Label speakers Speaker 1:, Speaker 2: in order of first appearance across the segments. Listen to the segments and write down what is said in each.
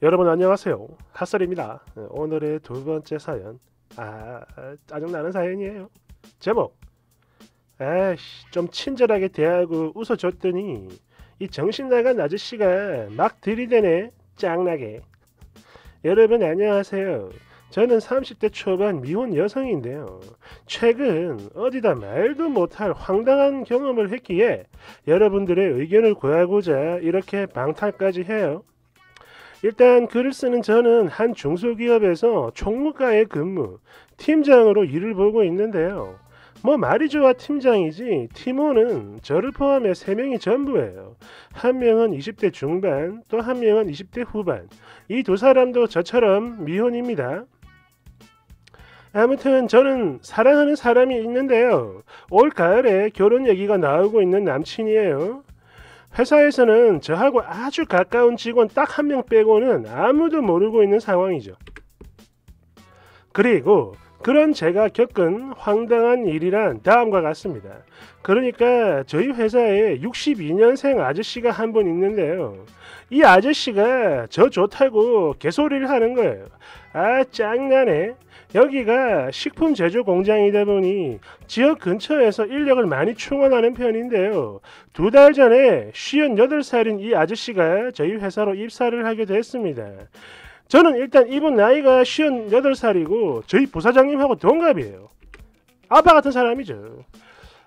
Speaker 1: 여러분 안녕하세요. 핫설입니다. 어, 오늘의 두 번째 사연. 아, 짜증나는 사연이에요. 제목. 아이씨, 좀 친절하게 대하고 웃어줬더니 이 정신나간 아저씨가 막 들이대네. 짱나게. 여러분 안녕하세요. 저는 30대 초반 미혼 여성인데요. 최근 어디다 말도 못할 황당한 경험을 했기에 여러분들의 의견을 구하고자 이렇게 방탈까지 해요. 일단 글을 쓰는 저는 한 중소기업에서 총무과의 근무, 팀장으로 일을 보고 있는데요. 뭐 말이 좋아 팀장이지 팀원은 저를 포함해 3명이 전부예요. 한 명은 20대 중반, 또 한 명은 20대 후반. 이 두 사람도 저처럼 미혼입니다. 아무튼 저는 사랑하는 사람이 있는데요. 올 가을에 결혼 얘기가 나오고 있는 남친이에요. 회사에서는 저하고 아주 가까운 직원 딱 한 명 빼고는 아무도 모르고 있는 상황이죠. 그리고 그런 제가 겪은 황당한 일이란 다음과 같습니다. 그러니까 저희 회사에 62년생 아저씨가 한 분 있는데요. 이 아저씨가 저 좋다고 개소리를 하는 거예요. 아, 짱나네. 여기가 식품 제조 공장이다 보니 지역 근처에서 인력을 많이 충원하는 편인데요. 두 달 전에 58살인 이 아저씨가 저희 회사로 입사를 하게 됐습니다. 저는 일단 이분 나이가 58살이고 저희 부사장님하고 동갑이에요. 아빠 같은 사람이죠.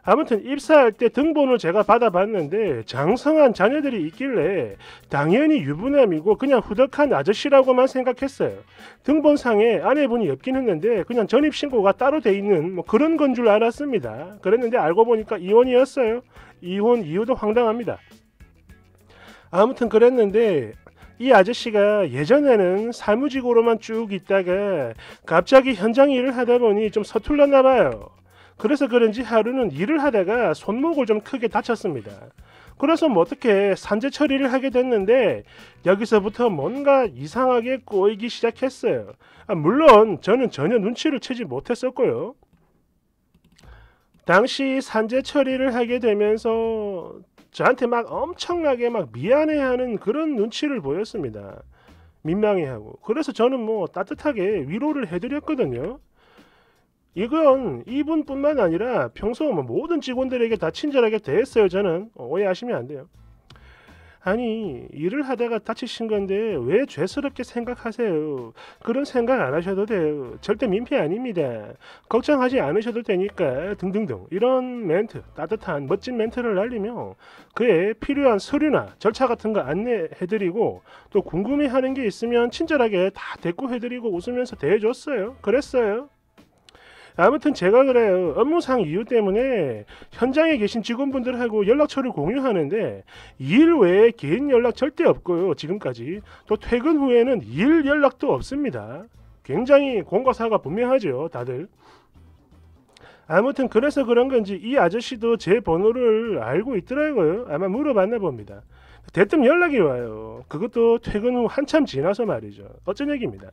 Speaker 1: 아무튼 입사할 때 등본을 제가 받아봤는데 장성한 자녀들이 있길래 당연히 유부남이고 그냥 후덕한 아저씨라고만 생각했어요. 등본상에 아내분이 없긴 했는데 그냥 전입신고가 따로 돼 있는 뭐 그런 건 줄 알았습니다. 그랬는데 알고 보니까 이혼이었어요. 이혼 이유도 황당합니다. 아무튼 그랬는데 이 아저씨가 예전에는 사무직으로만 쭉 있다가 갑자기 현장 일을 하다 보니 좀 서툴렀나 봐요. 그래서 그런지 하루는 일을 하다가 손목을 좀 크게 다쳤습니다. 그래서 뭐 어떻게 산재 처리를 하게 됐는데 여기서부터 뭔가 이상하게 꼬이기 시작했어요. 아, 물론 저는 전혀 눈치를 채지 못했었고요. 당시 산재 처리를 하게 되면서 저한테 막 엄청나게 막 미안해하는 그런 눈치를 보였습니다. 민망해하고 그래서 저는 뭐 따뜻하게 위로를 해드렸거든요. 이건 이분뿐만 아니라 평소 뭐 모든 직원들에게 다 친절하게 대했어요. 저는 어, 오해하시면 안 돼요. 아니 일을 하다가 다치신 건데 왜 죄스럽게 생각하세요 그런 생각 안 하셔도 돼요 절대 민폐 아닙니다 걱정하지 않으셔도 되니까 등등등 이런 멘트 따뜻한 멋진 멘트를 날리며 그에 필요한 서류나 절차 같은 거 안내해드리고 또 궁금해하는 게 있으면 친절하게 다 대꾸해드리고 웃으면서 대해줬어요 그랬어요 아무튼 제가 그래요. 업무상 이유 때문에 현장에 계신 직원분들하고 연락처를 공유하는데 일 외에 개인 연락 절대 없고요. 지금까지. 또 퇴근 후에는 일 연락도 없습니다. 굉장히 공과사가 분명하죠. 다들. 아무튼 그래서 그런 건지 이 아저씨도 제 번호를 알고 있더라고요. 아마 물어봤나 봅니다. 대뜸 연락이 와요. 그것도 퇴근 후 한참 지나서 말이죠. 어쩐 얘기입니다.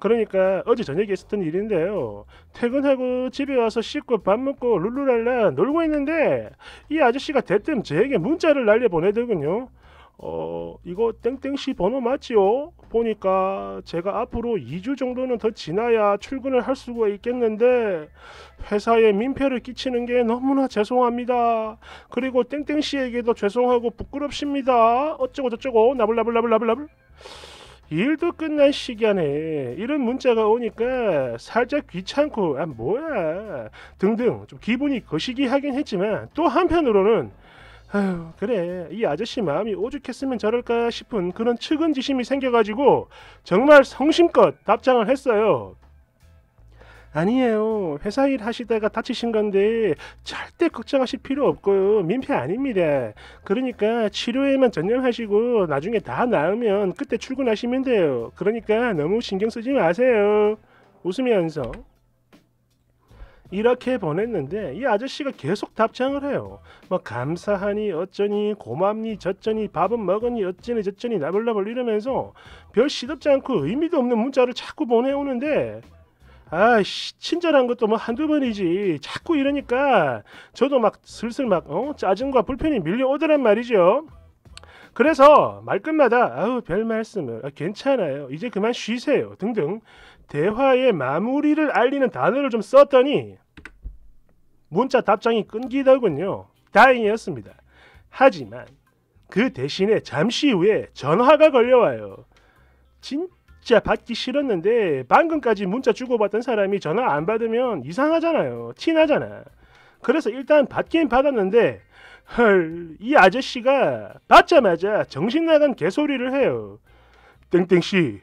Speaker 1: 그러니까 어제 저녁에 있었던 일인데요. 퇴근하고 집에 와서 씻고 밥 먹고 룰루랄라 놀고 있는데 이 아저씨가 대뜸 저에게 문자를 날려 보내더군요. 어, 이거 땡땡씨 번호 맞지요? 보니까 제가 앞으로 2주 정도는 더 지나야 출근을 할 수가 있겠는데 회사에 민폐를 끼치는 게 너무나 죄송합니다. 그리고 땡땡씨에게도 죄송하고 부끄럽습니다. 어쩌고 저쩌고 나불나불나불나불나불 일도 끝난 시간에 이런 문자가 오니까 살짝 귀찮고 아 뭐야 등등 좀 기분이 거시기 하긴 했지만 또 한편으로는 아휴 그래 이 아저씨 마음이 오죽했으면 저럴까 싶은 그런 측은지심이 생겨가지고 정말 성심껏 답장을 했어요. 아니에요. 회사 일 하시다가 다치신 건데 절대 걱정하실 필요 없고요. 민폐 아닙니다. 그러니까 치료에만 전념하시고 나중에 다 나으면 그때 출근하시면 돼요. 그러니까 너무 신경 쓰지 마세요. 웃으면서 이렇게 보냈는데 이 아저씨가 계속 답장을 해요. 뭐 감사하니 어쩌니 고맙니 저쩌니 밥은 먹으니 어쩌니 저쩌니 나블라블 이러면서 별 시덥지 않고 의미도 없는 문자를 자꾸 보내오는데 아 친절한 것도 뭐 한두 번이지 자꾸 이러니까 저도 막 슬슬 막 어? 짜증과 불편이 밀려오더란 말이죠. 그래서 말끝마다 아우 별 말씀을 아, 괜찮아요 이제 그만 쉬세요 등등 대화의 마무리를 알리는 단어를 좀 썼더니 문자 답장이 끊기더군요 다행이었습니다 하지만 그 대신에 잠시 후에 전화가 걸려와요 진짜 받기 싫었는데 방금까지 문자 주고받던 사람이 전화 안 받으면 이상하잖아요 티나잖아 그래서 일단 받긴 받았는데 헐, 이 아저씨가 받자마자 정신나간 개소리를 해요. 땡땡씨,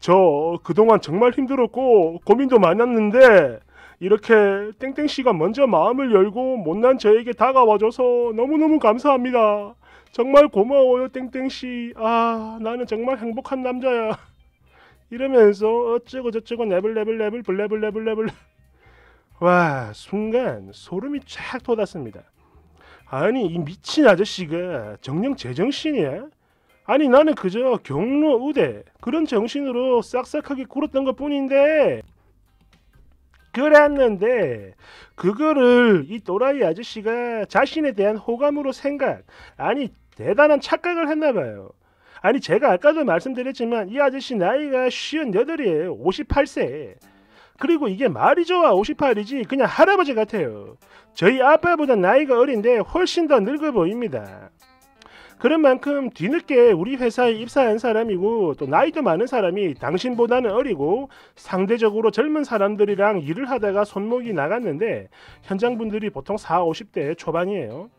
Speaker 1: 저 그동안 정말 힘들었고 고민도 많았는데 이렇게 땡땡씨가 먼저 마음을 열고 못난 저에게 다가와줘서 너무너무 감사합니다. 정말 고마워요 땡땡씨. 아 나는 정말 행복한 남자야. 이러면서 어쩌고 저쩌고 레블레블레블 블레블레블레블 와 순간 소름이 쫙 돋았습니다. 아니 이 미친 아저씨가 정령 제정신이야? 아니 나는 그저 경로 우대 그런 정신으로 싹싹하게 굴었던 것 뿐인데 그랬는데 그거를 이 또라이 아저씨가 자신에 대한 호감으로 생각 아니 대단한 착각을 했나봐요 아니 제가 아까도 말씀드렸지만 이 아저씨 나이가 58이에요 58세 그리고 이게 말이 좋아 58이지 그냥 할아버지 같아요. 저희 아빠보다 나이가 어린데 훨씬 더 늙어 보입니다. 그런 만큼 뒤늦게 우리 회사에 입사한 사람이고 또 나이도 많은 사람이 당신보다는 어리고 상대적으로 젊은 사람들이랑 일을 하다가 손목이 나갔는데 현장 분들이 보통 4, 50대 초반이에요.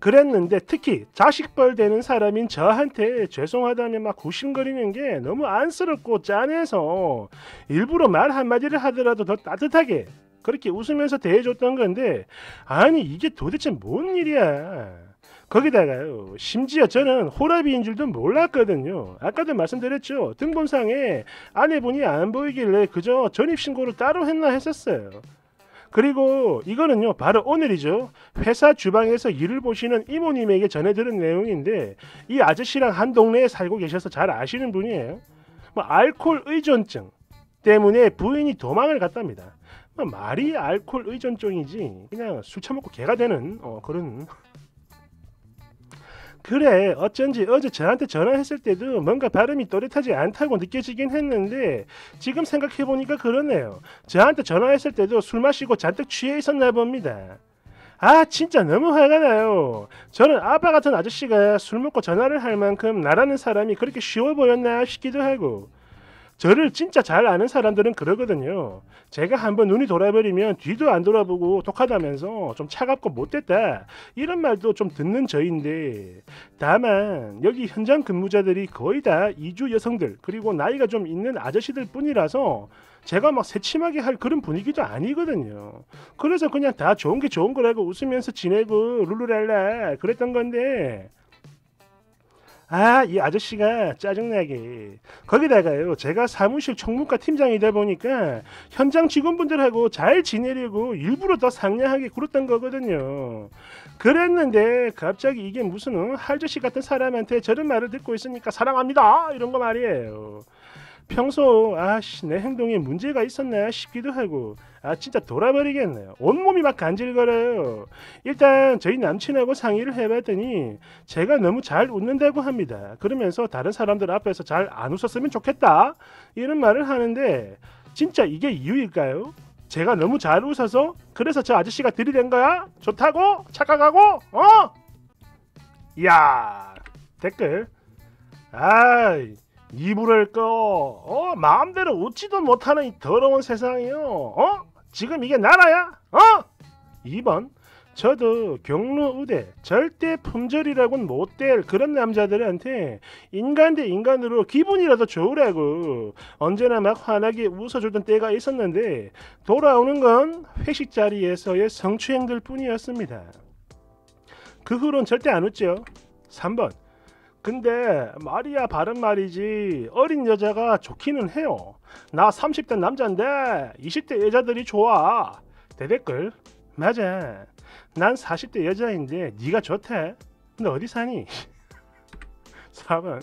Speaker 1: 그랬는데 특히 자식벌 되는 사람인 저한테 죄송하다며 막 구심거리는 게 너무 안쓰럽고 짠해서 일부러 말 한마디를 하더라도 더 따뜻하게 그렇게 웃으면서 대해줬던 건데 아니 이게 도대체 뭔 일이야 거기다가요 심지어 저는 호랍비인 줄도 몰랐거든요 아까도 말씀드렸죠 등본상에 아내분이 안 보이길래 그저 전입신고를 따로 했나 했었어요 그리고 이거는요 바로 오늘이죠 회사 주방에서 일을 보시는 이모님에게 전해들은 내용인데 이 아저씨랑 한 동네에 살고 계셔서 잘 아시는 분이에요 뭐 알코올 의존증 때문에 부인이 도망을 갔답니다 뭐 말이 알코올 의존증이지 그냥 술 처먹고 개가 되는 어, 그런 그래 어쩐지 어제 저한테 전화했을 때도 뭔가 발음이 또렷하지 않다고 느껴지긴 했는데 지금 생각해보니까 그러네요. 저한테 전화했을 때도 술 마시고 잔뜩 취해 있었나 봅니다. 아 진짜 너무 화가 나요. 저는 아빠 같은 아저씨가 술 먹고 전화를 할 만큼 나라는 사람이 그렇게 쉬워 보였나 싶기도 하고 저를 진짜 잘 아는 사람들은 그러거든요. 제가 한번 눈이 돌아버리면 뒤도 안 돌아보고 독하다면서 좀 차갑고 못됐다 이런 말도 좀 듣는 저인데 다만 여기 현장 근무자들이 거의 다 이주 여성들 그리고 나이가 좀 있는 아저씨들 뿐이라서 제가 막 새침하게 할 그런 분위기도 아니거든요. 그래서 그냥 다 좋은 게 좋은 거라고 웃으면서 지내고 룰루랄라 그랬던 건데 아, 이 아저씨가 짜증나게. 거기다가요, 제가 사무실 총무과 팀장이 다 보니까 현장 직원분들하고 잘 지내려고 일부러 더 상냥하게 굴었던 거거든요. 그랬는데 갑자기 이게 무슨 할저씨 같은 사람한테 저런 말을 듣고 있으니까 사랑합니다! 이런 거 말이에요. 평소 아씨 내 행동에 문제가 있었나 싶기도 하고 아 진짜 돌아버리겠네요. 온몸이 막 간질거려요. 일단 저희 남친하고 상의를 해봤더니 제가 너무 잘 웃는다고 합니다. 그러면서 다른 사람들 앞에서 잘 안 웃었으면 좋겠다 이런 말을 하는데 진짜 이게 이유일까요? 제가 너무 잘 웃어서 그래서 저 아저씨가 들이댄 거야? 좋다고? 착각하고? 어? 야 댓글 아이 이불을 꺼. 어, 마음대로 웃지도 못하는 이 더러운 세상이요. 어? 지금 이게 나라야? 어? 2번. 저도 경로 우대 절대 품절이라곤 못될 그런 남자들한테 인간 대 인간으로 기분이라도 좋으라고 언제나 막 환하게 웃어주던 때가 있었는데 돌아오는 건 회식 자리에서의 성추행들 뿐이었습니다. 그 후론 절대 안 웃죠. 3번 근데 말이야 바른 말이지 어린 여자가 좋기는 해요 나 30대 남자인데 20대 여자들이 좋아 대댓글 맞아 난 40대 여자인데 네가 좋대 근 어디 사니? 4번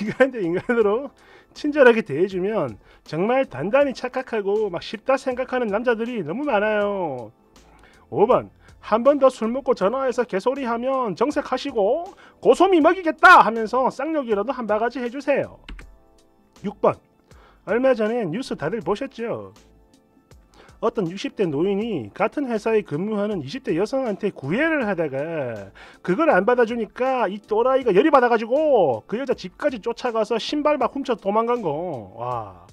Speaker 1: 인간 대 인간으로 친절하게 대해주면 정말 단단히 착각하고 막 쉽다 생각하는 남자들이 너무 많아요 5번 한번더술 먹고 전화해서 개소리하면 정색하시고 고소미 먹이겠다 하면서 쌍욕이라도 한 바가지 해주세요. 6번 얼마 전에 뉴스 다들 보셨죠? 어떤 60대 노인이 같은 회사에 근무하는 20대 여성한테 구애를 하다가 그걸 안 받아주니까 이 또라이가 열이 받아가지고 그 여자 집까지 쫓아가서 신발 막 훔쳐 도망간 거. 와.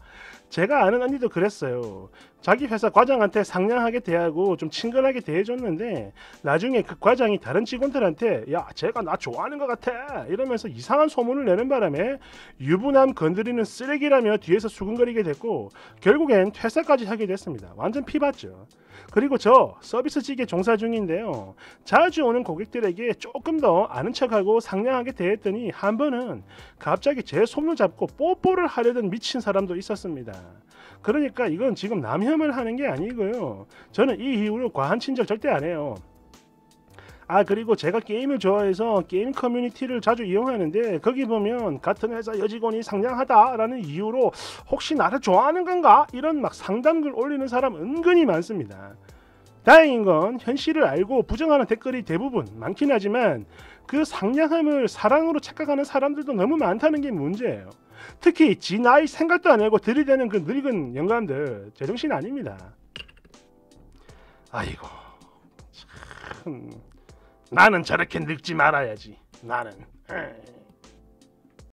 Speaker 1: 제가 아는 언니도 그랬어요. 자기 회사 과장한테 상냥하게 대하고 좀 친근하게 대해줬는데 나중에 그 과장이 다른 직원들한테 야 제가 나 좋아하는 것 같아 이러면서 이상한 소문을 내는 바람에 유부남 건드리는 쓰레기라며 뒤에서 수근거리게 됐고 결국엔 퇴사까지 하게 됐습니다. 완전 피봤죠. 그리고 저 서비스직에 종사 중인데요. 자주 오는 고객들에게 조금 더 아는 척하고 상냥하게 대했더니 한 번은 갑자기 제 손을 잡고 뽀뽀를 하려던 미친 사람도 있었습니다. 그러니까 이건 지금 남이 간혐을 하는 게 아니고요. 저는 이이유로 과한 친절 절대 안 해요. 아 그리고 제가 게임을 좋아해서 게임 커뮤니티를 자주 이용하는데 거기 보면 같은 회사 여직원이 상냥하다라는 이유로 혹시 나를 좋아하는 건가 이런 막 상담글 올리는 사람 은근히 많습니다. 다행인 건 현실을 알고 부정하는 댓글이 대부분 많긴 하지만 그 상냥함을 사랑으로 착각하는 사람들도 너무 많다는 게 문제예요. 특히 지 나이 생각도 안 하고 들이대는 그 늙은 영감들 제정신 아닙니다. 아이고 참 나는 저렇게 늙지 말아야지 나는 에이.